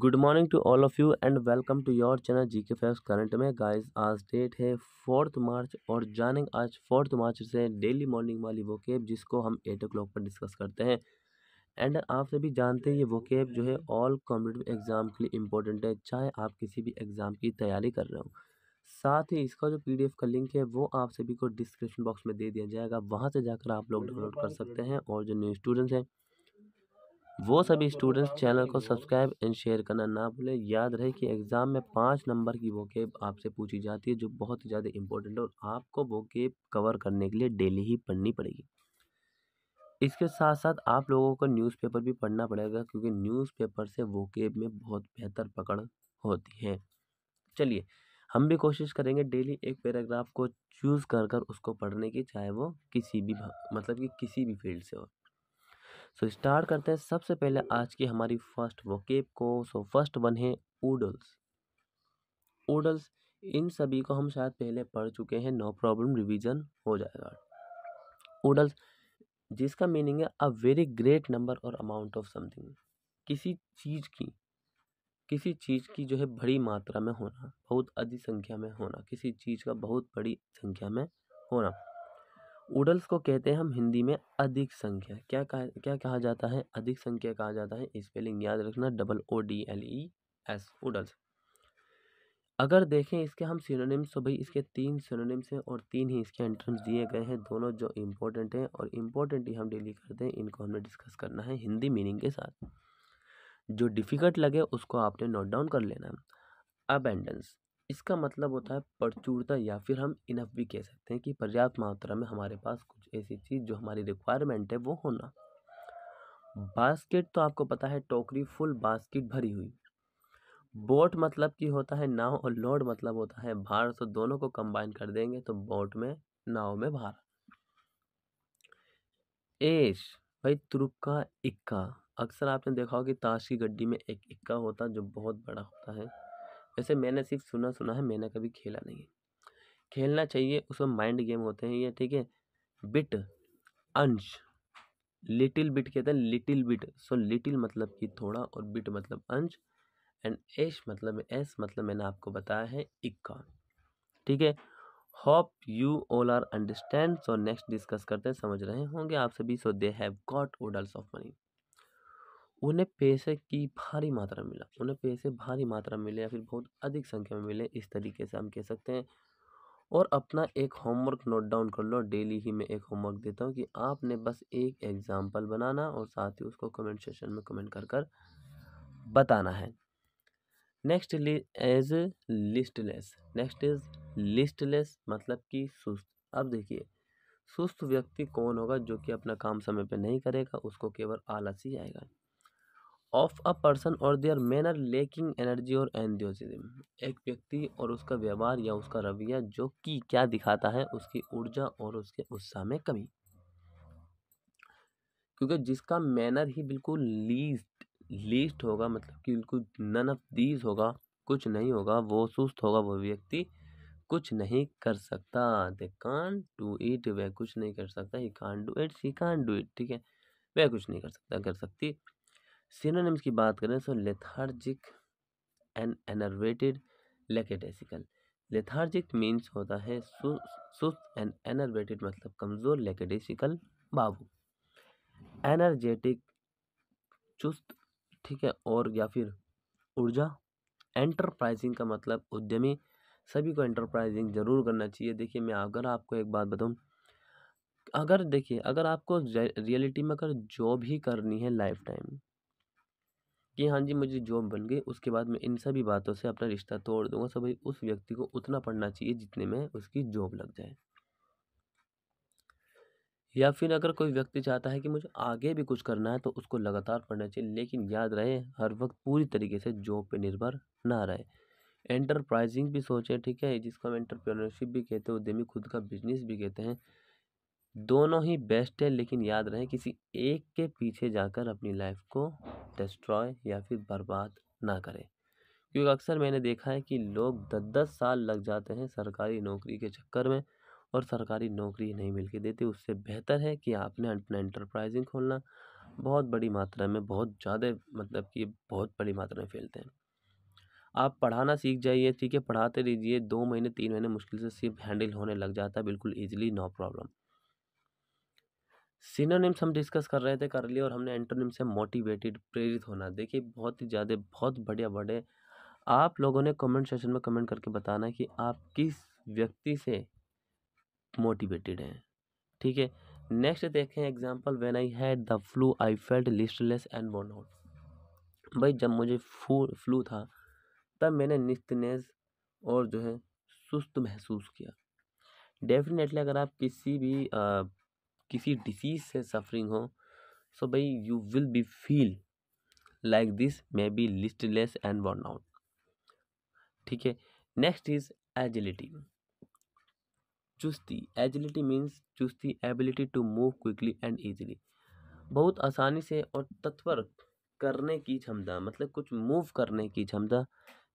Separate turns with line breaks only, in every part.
good morning to all of you and welcome to your channel G K फैस current में guys आज date है fourth March और जानिंग आज फोर्थ मार्च से डेली मॉर्निंग वाली वो कैब जिसको हम एट ओ क्लॉक पर डिस्कस करते हैं एंड आप सभी जानते हैं ये वो कैब जो है ऑल कॉम्पिटेटिव एग्ज़ाम के लिए इम्पोर्टेंट है चाहे आप किसी भी एग्ज़ाम की तैयारी कर रहे हो साथ ही इसका जो एफ का लिंक है वो आप सभी को डिस्क्रिप्शन बॉक्स में दे दिया जाएगा वहाँ से जाकर आप लोग डाउनलोड कर सकते हैं और जो न्यू स्टूडेंट्स हैं वो सभी स्टूडेंट्स चैनल को सब्सक्राइब एंड शेयर करना ना भूलें याद रहे कि एग्ज़ाम में पाँच नंबर की वोकेब आपसे पूछी जाती है जो बहुत ही ज़्यादा इंपॉर्टेंट है और आपको वोकेब कवर करने के लिए डेली ही पढ़नी पड़ेगी इसके साथ साथ आप लोगों को न्यूज़पेपर भी पढ़ना पड़ेगा क्योंकि न्यूज़पेपर से वोकेब में बहुत बेहतर पकड़ होती है चलिए हम भी कोशिश करेंगे डेली एक पैराग्राफ को चूज़ कर कर उसको पढ़ने की चाहे वो किसी भी मतलब कि किसी भी फील्ड से हो सो so, स्टार्ट करते हैं सबसे पहले आज की हमारी फर्स्ट वोकेब को सो फर्स्ट वन है ओडल्स ओडल्स इन सभी को हम शायद पहले पढ़ चुके हैं नो प्रॉब्लम रिवीजन हो जाएगा ओडल्स जिसका मीनिंग है a very great number or amount of something किसी चीज़ की किसी चीज़ की जो है बड़ी मात्रा में होना बहुत अधिक संख्या में होना किसी चीज़ का बहुत बड़ी संख्या में होना उड़ल्स को कहते हैं हम हिंदी में अधिक संख्या क्या कहा क्या कहा जाता है अधिक संख्या कहा जाता है स्पेलिंग याद रखना double O D L E S oodles अगर देखें इसके हम सिनोनिम्स तो भाई इसके तीन सिनोनिम्स हैं और तीन ही इसके एंट्रेंस दिए गए हैं दोनों जो इम्पोर्टेंट हैं और इम्पोर्टेंट ही हम डेली करते हैं इनको हमने डिस्कस करना है हिंदी मीनिंग के साथ जो डिफ़िकल्ट लगे उसको आपने नोट डाउन कर लेना अबेंडेंस इसका मतलब होता है प्रचुरता या फिर हम इनफ भी कह सकते हैं कि पर्याप्त मात्रा में हमारे पास कुछ ऐसी चीज़ जो हमारी रिक्वायरमेंट है वो होना बास्केट तो आपको पता है टोकरी फुल बास्केट भरी हुई बोट मतलब कि होता है नाव और लोड मतलब होता है भार तो दोनों को कंबाइन कर देंगे तो बोट में नाव में भार एश भाई तुरुक्का इक्का अक्सर आपने देखा होगा कि ताश की गड्डी में एक इक्का होता है जो बहुत बड़ा होता है वैसे मैंने सिर्फ सुना सुना है मैंने कभी खेला नहीं खेलना चाहिए उसमें माइंड गेम होते हैं ये ठीक है बिट अंश लिटिल बिट कहते हैं लिटिल बिट सो लिटिल मतलब कि थोड़ा और बिट मतलब अंश एंड एश मतलब एस मतलब मैंने आपको बताया है इक्का ठीक है hope you all are understand so next discuss करते हैं समझ रहे होंगे आप सभी so they have got oodles of money उन्हें पैसे की भारी मात्रा मिला उन्हें पैसे भारी मात्रा मिले या फिर बहुत अधिक संख्या में मिले इस तरीके से हम कह सकते हैं और अपना एक होमवर्क नोट डाउन कर लो डेली ही मैं एक होमवर्क देता हूँ कि आपने बस एक एग्ज़ाम्पल बनाना और साथ ही उसको कमेंट सेशन में कमेंट कर कर बताना है next is listless next is listless मतलब कि सुस्त अब देखिए सुस्त व्यक्ति कौन होगा जो कि अपना काम समय पर नहीं करेगा उसको केवल आलस ही आएगा of a person or their manner lacking energy or enthusiasm एक व्यक्ति और उसका व्यवहार या उसका रवैया जो कि क्या दिखाता है उसकी ऊर्जा और उसके उत्साह में कमी क्योंकि जिसका मैनर ही बिल्कुल लीस्ट लीस्ट होगा मतलब कि बिल्कुल नन ऑफ दीज होगा कुछ नहीं होगा वो सुस्त होगा वो व्यक्ति कुछ नहीं कर सकता दे कान डू इट वह कुछ नहीं कर सकता he can't do it she can't do it ठीक है वह कुछ नहीं कर सकता कर सकती सिनोनिम्स की बात करें तो lethargic and enervated lackadaisical lethargic means होता है सुस्त एंड एनर्वेटेड मतलब कमज़ोर लेकेटेसिकल बाबू एनर्जेटिक चुस्त ठीक है और या फिर ऊर्जा एंटरप्राइजिंग का मतलब उद्यमी सभी को एंटरप्राइजिंग ज़रूर करना चाहिए देखिए मैं अगर आपको एक बात बताऊँ अगर देखिए अगर आपको रियलिटी में अगर जॉब ही करनी है लाइफ टाइम कि हाँ जी मुझे जॉब बन गई उसके बाद मैं इन सभी बातों से अपना रिश्ता तोड़ दूंगा सो भाई उस व्यक्ति को उतना पढ़ना चाहिए जितने में उसकी जॉब लग जाए या फिर अगर कोई व्यक्ति चाहता है कि मुझे आगे भी कुछ करना है तो उसको लगातार पढ़ना चाहिए लेकिन याद रहे हर वक्त पूरी तरीके से जॉब पर निर्भर ना रहे एंटरप्राइजिंग भी सोचें ठीक है जिसको हम एंटरप्रेन्योरशिप भी कहते हैं उद्यमी खुद का बिजनेस भी कहते हैं दोनों ही बेस्ट है लेकिन याद रहे किसी एक के पीछे जाकर अपनी लाइफ को डिस्ट्रॉय या फिर बर्बाद ना करें क्योंकि अक्सर मैंने देखा है कि लोग दस दस साल लग जाते हैं सरकारी नौकरी के चक्कर में और सरकारी नौकरी नहीं मिल के देती उससे बेहतर है कि आपने अपना इंटरप्राइजिंग खोलना बहुत बड़ी मात्रा में बहुत ज़्यादा मतलब कि बहुत बड़ी मात्रा में फैलते हैं आप पढ़ाना सीख जाइए ठीक है पढ़ाते रहिए दो महीने तीन महीने मुश्किल से सिर्फ हैंडल होने लग जाता है बिल्कुल ईजिली नो प्रॉब्लम सिनोनिम्स हम डिस्कस कर रहे थे कर लिए और हमने एंटोनिम से मोटिवेटेड प्रेरित होना देखिए बहुत ही ज़्यादा बहुत बढ़िया बढ़े आप लोगों ने कमेंट सेशन में कमेंट करके बताना कि आप किस व्यक्ति से मोटिवेटेड हैं ठीक है नेक्स्ट देखें example when I had the flu I felt listless and worn out भाई जब मुझे फू फ्लू था तब मैंने निस्तनेज और जो है सुस्त महसूस किया डेफिनेटली अगर आप किसी भी किसी डिसीज से सफरिंग हो सो भाई you will be feel like this maybe listless and worn out ठीक है नेक्स्ट इज एजिलिटी चुस्ती एजिलिटी मीन्स चुस्ती ability to move quickly and easily बहुत आसानी से और तत्पर करने की क्षमता मतलब कुछ मूव करने की क्षमता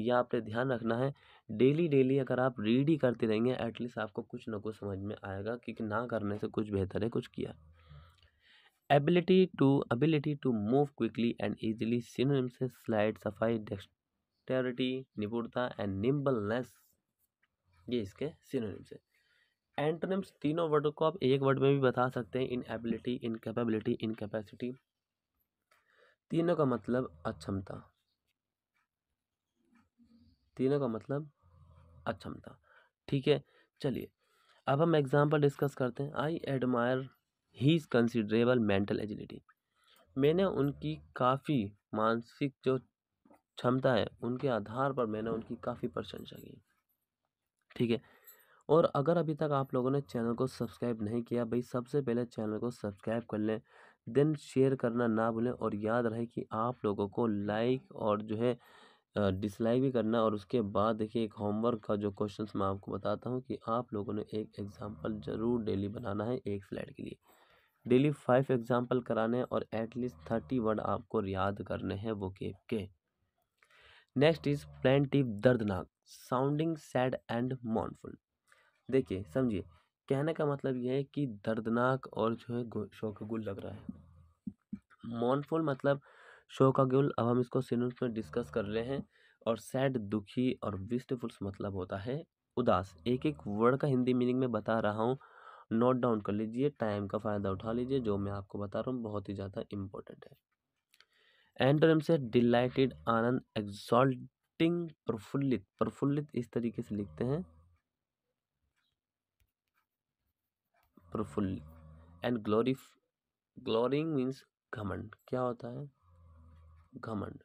यह आपने ध्यान रखना है डेली डेली अगर आप रीड ही करते रहेंगे एटलीस्ट आपको कुछ ना कुछ समझ में आएगा कि ना करने से कुछ बेहतर है कुछ किया ability to ability to move quickly and easily synonym से स्लाइड सफाई डेक्सटेरिटी निपुणता एंड निम्बलनेस ये इसके सिनोनिम्स है एंटोनिम्स तीनों वर्ड को आप एक वर्ड में भी बता सकते हैं inability incapability incapacity तीनों का मतलब अक्षमता तीनों का मतलब अक्षमता ठीक है चलिए अब हम एग्जाम्पल डिस्कस करते हैं I admire his considerable mental agility मैंने उनकी काफ़ी मानसिक जो क्षमता है उनके आधार पर मैंने उनकी काफ़ी प्रशंसा की ठीक है और अगर अभी तक आप लोगों ने चैनल को सब्सक्राइब नहीं किया भाई सबसे पहले चैनल को सब्सक्राइब कर लें देन शेयर करना ना भूलें और याद रहे कि आप लोगों को लाइक और जो है डिसलाइक भी करना और उसके बाद देखिए एक होमवर्क का जो क्वेश्चन मैं आपको बताता हूँ कि आप लोगों ने एक एग्जाम्पल ज़रूर डेली बनाना है एक स्लाइड के लिए डेली फाइव एग्जाम्पल कराने और एटलीस्ट थर्टी वर्ड आपको याद करने हैं वो के के नेक्स्ट इज टिप दर्दनाक साउंडिंग सैड एंड मॉनफुल देखिए समझिए कहने का मतलब यह है कि दर्दनाक और जो है शोकगुल लग रहा है मॉनफुल मतलब शो का गोल अब हम इसको सिनोनिम्स में डिस्कस कर रहे हैं और सैड दुखी और विस्टफुल्स मतलब होता है उदास एक एक वर्ड का हिंदी मीनिंग में बता रहा हूँ नोट डाउन कर लीजिए टाइम का फ़ायदा उठा लीजिए जो मैं आपको बता रहा हूँ बहुत ही ज़्यादा इम्पोर्टेंट है एंटोनिम से डिलइटेड आनंद एग्जॉल्टिंग प्रफुल्लित प्रफुल्लित इस तरीके से लिखते हैं प्रफुल्लित एंड ग्लोरी ग्लोरिंग मीन्स घमंड क्या होता है घमंड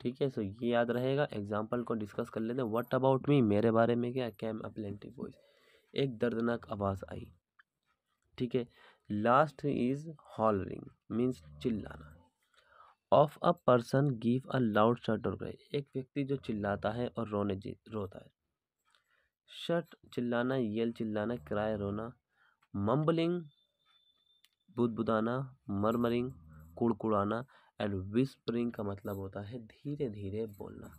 ठीक है सो ये याद रहेगा एग्जाम्पल को डिस्कस कर लेते हैं व्हाट अबाउट मी मेरे बारे में क्या कैम अ वॉइस एक दर्दनाक आवाज़ आई ठीक है लास्ट इज हॉलरिंग मीन्स चिल्लाना of a person give a loud shout or cry एक व्यक्ति जो चिल्लाता है और रोने रोता है शर्ट चिल्लाना येल चिल्लाना किराए रोना मम्बलिंग बुदबुदाना मरमरिंग कुड़कुड़ाना एंड विस्परिंग का मतलब होता है धीरे धीरे बोलना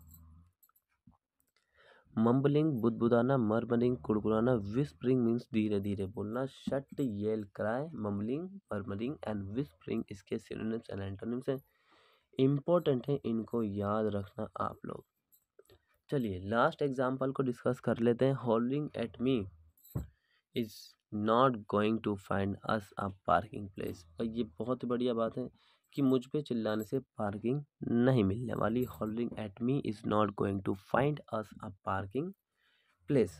मम्बलिंग बुदबुदाना मर्मरिंग कुड़कुड़ाना विस्परिंग मीन्स धीरे धीरे बोलना shout yell cry mumbling murmuring and whispering इसके सिनोनिम्स एंड एंटोनिम्स हैं इम्पोर्टेंट है इनको याद रखना आप लोग चलिए लास्ट एग्जाम्पल को डिस्कस कर लेते हैं hollering at me is not going to find us a parking place और ये बहुत बढ़िया बात है कि मुझ पर चिल्लाने से पार्किंग नहीं मिलने वाली hollering at me is not going to find us a parking place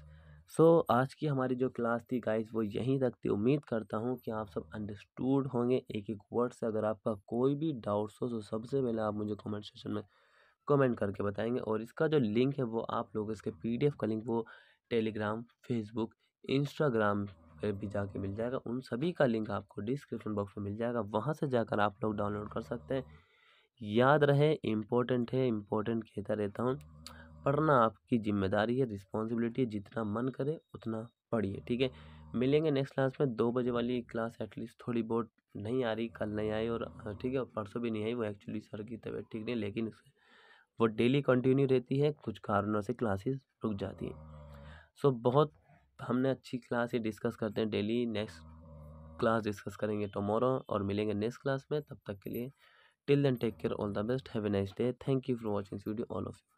so so, आज की हमारी जो क्लास थी गाइस वो यहीं तक थी उम्मीद करता हूँ कि आप सब अंडरस्टूड होंगे एक एक वर्ड से अगर आपका कोई भी डाउट्स हो तो सबसे पहले आप मुझे कमेंट सेक्शन में कमेंट करके बताएंगे और इसका जो लिंक है वो आप लोग इसके पीडीएफ का लिंक वो टेलीग्राम फेसबुक इंस्टाग्राम पर भी जाके मिल जाएगा उन सभी का लिंक आपको डिस्क्रिप्शन बॉक्स में मिल जाएगा वहाँ से जाकर आप लोग डाउनलोड कर सकते हैं याद रहे इम्पोर्टेंट है इम्पोर्टेंट कहता रहता हूँ पढ़ना आपकी जिम्मेदारी है रिस्पॉन्सिबिलिटी है जितना मन करे उतना पढ़िए ठीक है मिलेंगे नेक्स्ट क्लास में दो बजे वाली क्लास एटलीस्ट थोड़ी बहुत नहीं आ रही कल नहीं आई और ठीक है परसों भी नहीं आई वो एक्चुअली सर की तबीयत ठीक नहीं लेकिन वो डेली कंटिन्यू रहती है कुछ कारणों से क्लासेस रुक जाती हैं सो बहुत हमने अच्छी क्लास ही डिस्कस करते हैं डेली नेक्स्ट क्लास डिस्कस करेंगे टमोरो और मिलेंगे नेक्स्ट क्लास में तब तक के लिए till then take care all the best have a nice day thank you for watching video all of you